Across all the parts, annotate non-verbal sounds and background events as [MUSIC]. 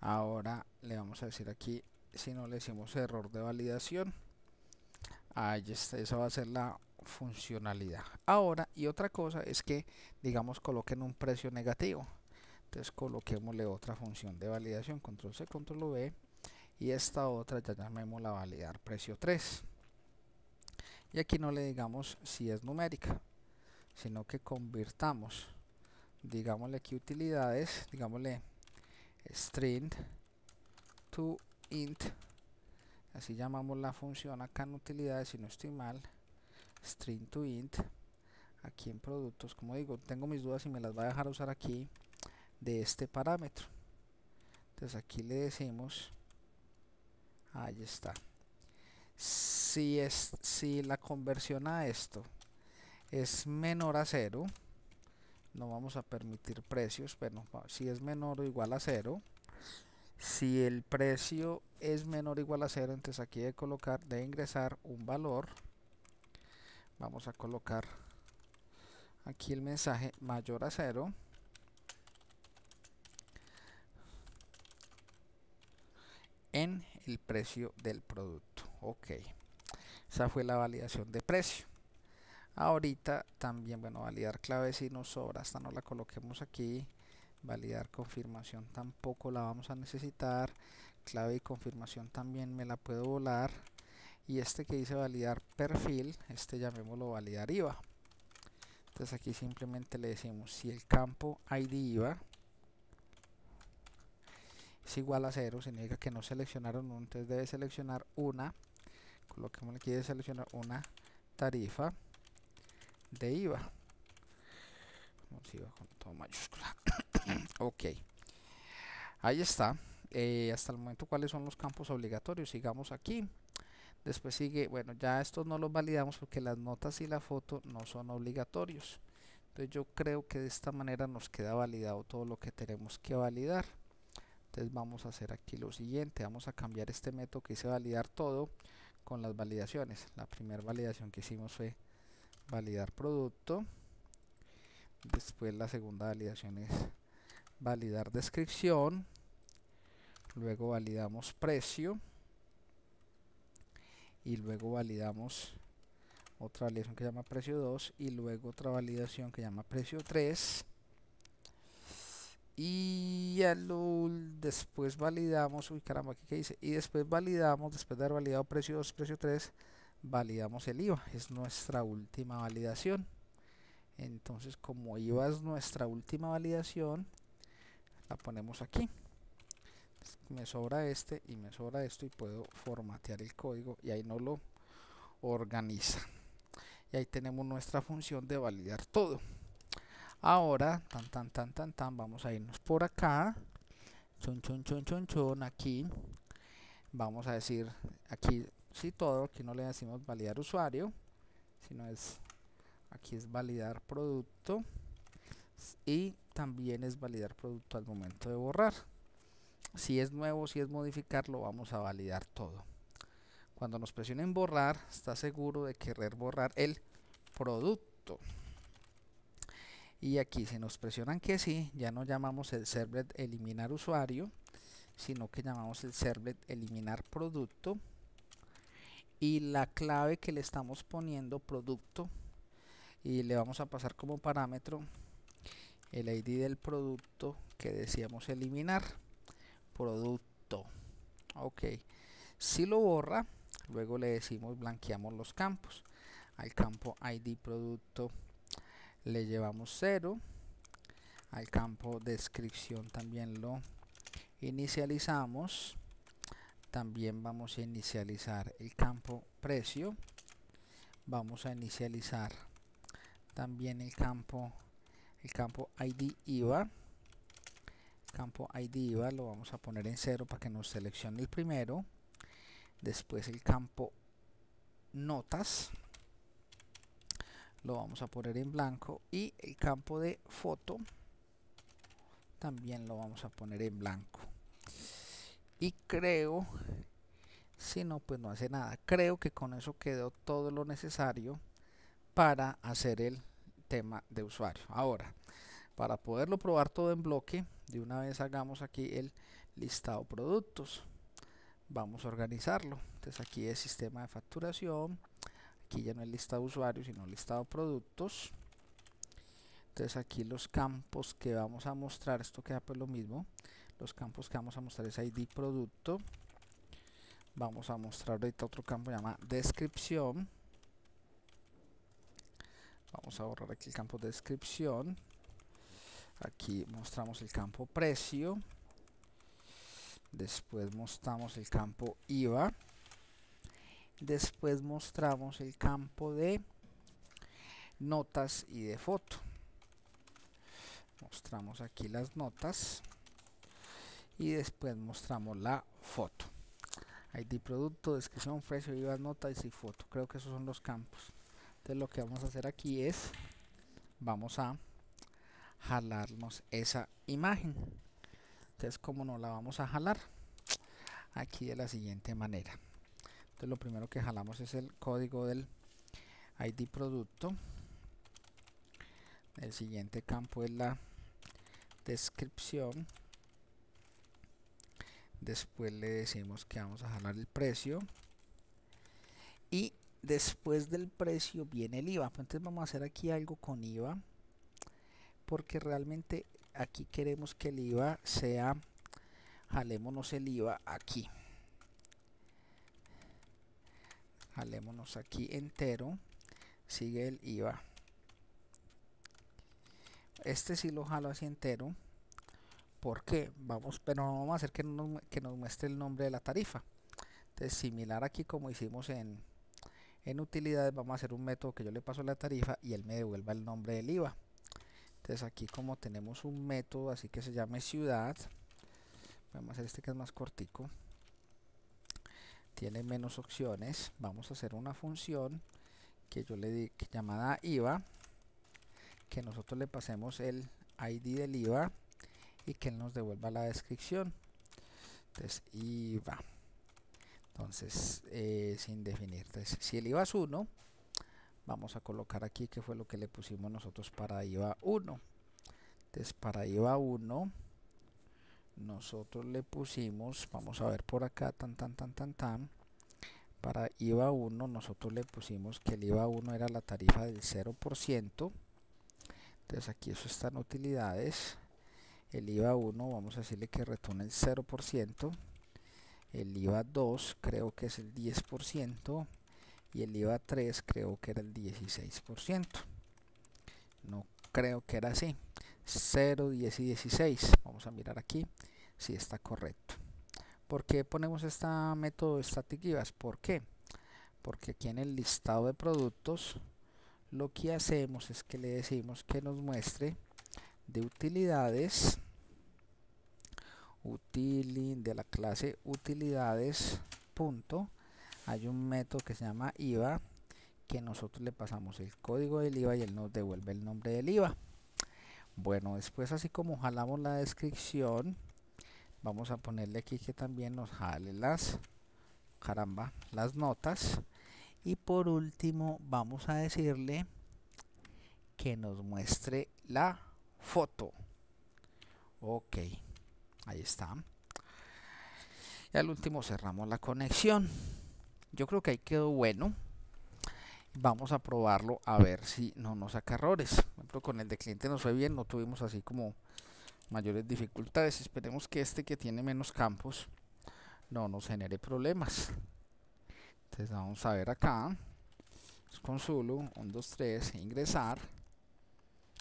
ahora le vamos a decir aquí si no le hicimos error de validación ahí está, esa va a ser la funcionalidad ahora y otra cosa es que digamos coloquen un precio negativo entonces coloquemosle otra función de validación control c control v y esta otra ya llamémosla validar precio 3 y aquí no le digamos si es numérica sino que convirtamos digámosle aquí utilidades digámosle string to int así llamamos la función acá en utilidades si no estoy mal string to int aquí en productos como digo tengo mis dudas y me las voy a dejar usar aquí de este parámetro entonces aquí le decimos ahí está si es si la conversión a esto es menor a cero no vamos a permitir precios bueno si es menor o igual a cero si el precio es menor o igual a cero entonces aquí de colocar de ingresar un valor vamos a colocar aquí el mensaje mayor a cero en el precio del producto ok esa fue la validación de precio Ahorita también, bueno, validar clave si nos sobra, hasta no la coloquemos aquí. Validar confirmación tampoco la vamos a necesitar. Clave y confirmación también me la puedo volar. Y este que dice validar perfil, este llamémoslo validar IVA. Entonces aquí simplemente le decimos si el campo ID IVA es igual a 0, significa que no seleccionaron uno, entonces debe seleccionar una, coloquemos aquí de seleccionar una tarifa de IVA. [COUGHS] ok. Ahí está. Eh, hasta el momento cuáles son los campos obligatorios. Sigamos aquí. Después sigue, bueno, ya estos no los validamos porque las notas y la foto no son obligatorios. Entonces yo creo que de esta manera nos queda validado todo lo que tenemos que validar. Entonces vamos a hacer aquí lo siguiente, vamos a cambiar este método que hice validar todo con las validaciones. La primera validación que hicimos fue validar producto después la segunda validación es validar descripción luego validamos precio y luego validamos otra validación que llama precio 2 y luego otra validación que llama precio 3 y después validamos uy caramba aquí que dice y después validamos después de haber validado precio 2 precio 3 validamos el IVA, es nuestra última validación. Entonces como IVA es nuestra última validación, la ponemos aquí. Me sobra este y me sobra esto y puedo formatear el código y ahí no lo organiza. Y ahí tenemos nuestra función de validar todo. Ahora, tan tan tan tan tan, vamos a irnos por acá. Chon chon chon chon chon, aquí. Vamos a decir, aquí si todo, aquí no le decimos validar usuario, sino es, aquí es validar producto y también es validar producto al momento de borrar. Si es nuevo, si es modificar, lo vamos a validar todo. Cuando nos presionen borrar, está seguro de querer borrar el producto. Y aquí si nos presionan que sí, ya no llamamos el servlet eliminar usuario, sino que llamamos el servlet eliminar producto y la clave que le estamos poniendo producto y le vamos a pasar como parámetro el ID del producto que decíamos eliminar producto ok si lo borra luego le decimos blanqueamos los campos al campo ID producto le llevamos 0 al campo descripción también lo inicializamos también vamos a inicializar el campo precio vamos a inicializar también el campo el campo id IVA campo id IVA lo vamos a poner en cero para que nos seleccione el primero después el campo notas lo vamos a poner en blanco y el campo de foto también lo vamos a poner en blanco y creo, si no, pues no hace nada. Creo que con eso quedó todo lo necesario para hacer el tema de usuario. Ahora, para poderlo probar todo en bloque, de una vez hagamos aquí el listado productos. Vamos a organizarlo. Entonces aquí el sistema de facturación. Aquí ya no es listado usuario, sino listado productos. Entonces aquí los campos que vamos a mostrar, esto queda pues lo mismo los campos que vamos a mostrar es ID producto vamos a mostrar ahorita otro campo llama descripción vamos a borrar aquí el campo descripción aquí mostramos el campo precio después mostramos el campo IVA después mostramos el campo de notas y de foto mostramos aquí las notas y después mostramos la foto ID producto, descripción, precio, IVA, nota y foto creo que esos son los campos entonces lo que vamos a hacer aquí es vamos a jalarnos esa imagen entonces como no la vamos a jalar aquí de la siguiente manera entonces lo primero que jalamos es el código del ID producto el siguiente campo es la descripción después le decimos que vamos a jalar el precio y después del precio viene el IVA entonces vamos a hacer aquí algo con IVA porque realmente aquí queremos que el IVA sea jalémonos el IVA aquí jalémonos aquí entero sigue el IVA este si sí lo jalo así entero ¿Por qué? Vamos, pero no vamos a hacer que nos, muestre el nombre de la tarifa. Entonces, similar aquí como hicimos en, en utilidades, vamos a hacer un método que yo le paso la tarifa y él me devuelva el nombre del IVA. Entonces aquí como tenemos un método así que se llame ciudad, vamos a hacer este que es más cortico, tiene menos opciones, vamos a hacer una función que yo le di llamada IVA, que nosotros le pasemos el ID del IVA y que él nos devuelva la descripción entonces IVA entonces eh, sin definir entonces si el IVA es 1 vamos a colocar aquí que fue lo que le pusimos nosotros para IVA 1 entonces para IVA 1 nosotros le pusimos vamos a ver por acá tan tan tan tan tan para IVA 1 nosotros le pusimos que el IVA 1 era la tarifa del 0% entonces aquí eso están utilidades el IVA 1 vamos a decirle que retorne el 0%, el IVA 2 creo que es el 10% y el IVA 3 creo que era el 16%. No creo que era así. 0, 10 y 16. Vamos a mirar aquí si está correcto. ¿Por qué ponemos este método static IVA? ¿Por qué? Porque aquí en el listado de productos lo que hacemos es que le decimos que nos muestre de utilidades de la clase utilidades punto hay un método que se llama IVA que nosotros le pasamos el código del IVA y él nos devuelve el nombre del IVA bueno después así como jalamos la descripción vamos a ponerle aquí que también nos jale las caramba las notas y por último vamos a decirle que nos muestre la foto. Ok, ahí está. Y al último cerramos la conexión. Yo creo que ahí quedó bueno. Vamos a probarlo a ver si no nos saca errores. Por ejemplo, con el de cliente nos fue bien, no tuvimos así como mayores dificultades. Esperemos que este que tiene menos campos no nos genere problemas. Entonces vamos a ver acá. es 1, 2, 3, ingresar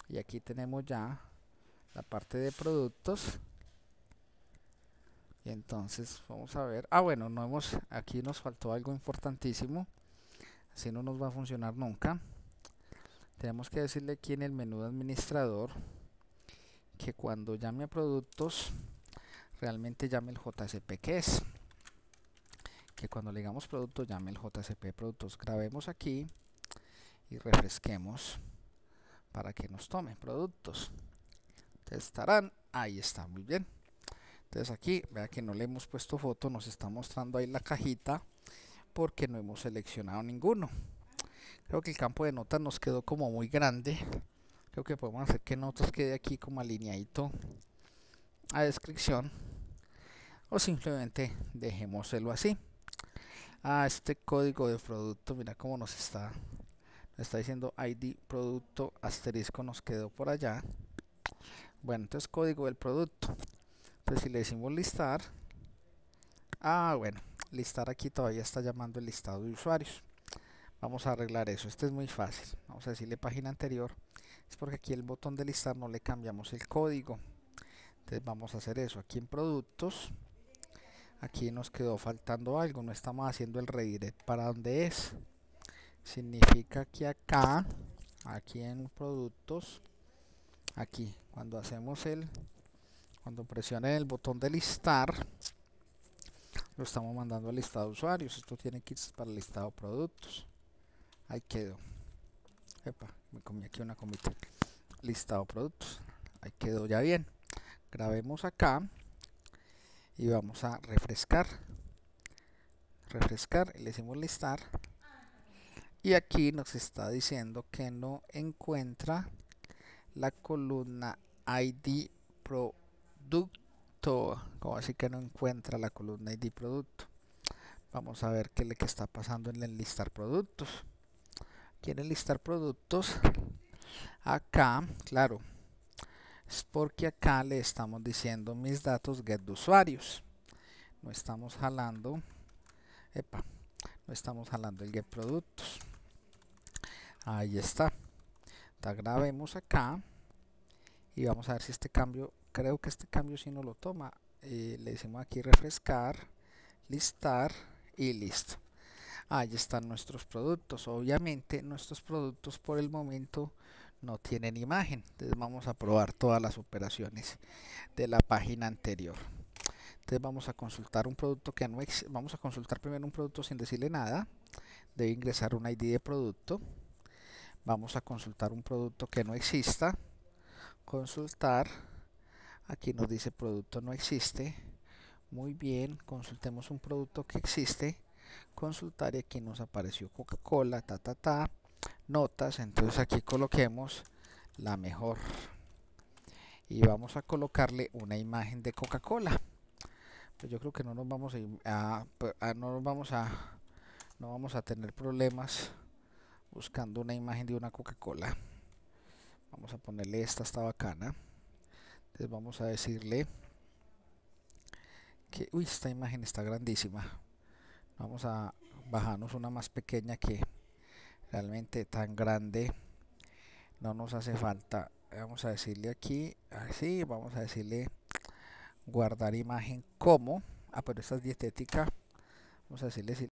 y aquí tenemos ya la parte de productos y entonces vamos a ver ah bueno no hemos aquí nos faltó algo importantísimo así no nos va a funcionar nunca tenemos que decirle aquí en el menú administrador que cuando llame a productos realmente llame el JCP que es que cuando le digamos productos llame el JCP productos grabemos aquí y refresquemos para que nos tomen productos. estarán ahí está, muy bien. Entonces aquí, vea que no le hemos puesto foto, nos está mostrando ahí la cajita porque no hemos seleccionado ninguno. Creo que el campo de notas nos quedó como muy grande. Creo que podemos hacer que notas quede aquí como alineadito a descripción. O simplemente dejémoselo así. A ah, este código de producto, mira cómo nos está está diciendo ID producto asterisco nos quedó por allá bueno entonces código del producto entonces si le decimos listar ah bueno listar aquí todavía está llamando el listado de usuarios vamos a arreglar eso, este es muy fácil vamos a decirle página anterior es porque aquí el botón de listar no le cambiamos el código entonces vamos a hacer eso, aquí en productos aquí nos quedó faltando algo, no estamos haciendo el redirect para donde es significa que acá aquí en productos aquí cuando hacemos el cuando presionen el botón de listar lo estamos mandando al listado de usuarios esto tiene kits para listado productos ahí quedó me comí aquí una comita listado productos ahí quedó ya bien grabemos acá y vamos a refrescar refrescar y le decimos listar y aquí nos está diciendo que no encuentra la columna ID producto como así que no encuentra la columna ID producto vamos a ver qué le que está pasando en el listar productos quiere listar productos acá claro es porque acá le estamos diciendo mis datos get de usuarios no estamos jalando epa, no estamos jalando el get productos Ahí está. La grabemos acá y vamos a ver si este cambio, creo que este cambio si no lo toma. Eh, le decimos aquí refrescar, listar y listo. Ahí están nuestros productos. Obviamente nuestros productos por el momento no tienen imagen. Entonces vamos a probar todas las operaciones de la página anterior. Entonces vamos a consultar un producto que no vamos a consultar primero un producto sin decirle nada. Debe ingresar un ID de producto vamos a consultar un producto que no exista consultar aquí nos dice producto no existe muy bien consultemos un producto que existe consultar y aquí nos apareció Coca-Cola ta ta ta notas entonces aquí coloquemos la mejor y vamos a colocarle una imagen de Coca-Cola pues yo creo que no nos vamos a, no vamos a no vamos a tener problemas buscando una imagen de una Coca-Cola. Vamos a ponerle esta, está bacana. Entonces vamos a decirle que, uy, esta imagen está grandísima. Vamos a bajarnos una más pequeña que realmente tan grande no nos hace falta. Vamos a decirle aquí, así, ah, vamos a decirle guardar imagen como. Ah, pero esta es dietética. Vamos a decirle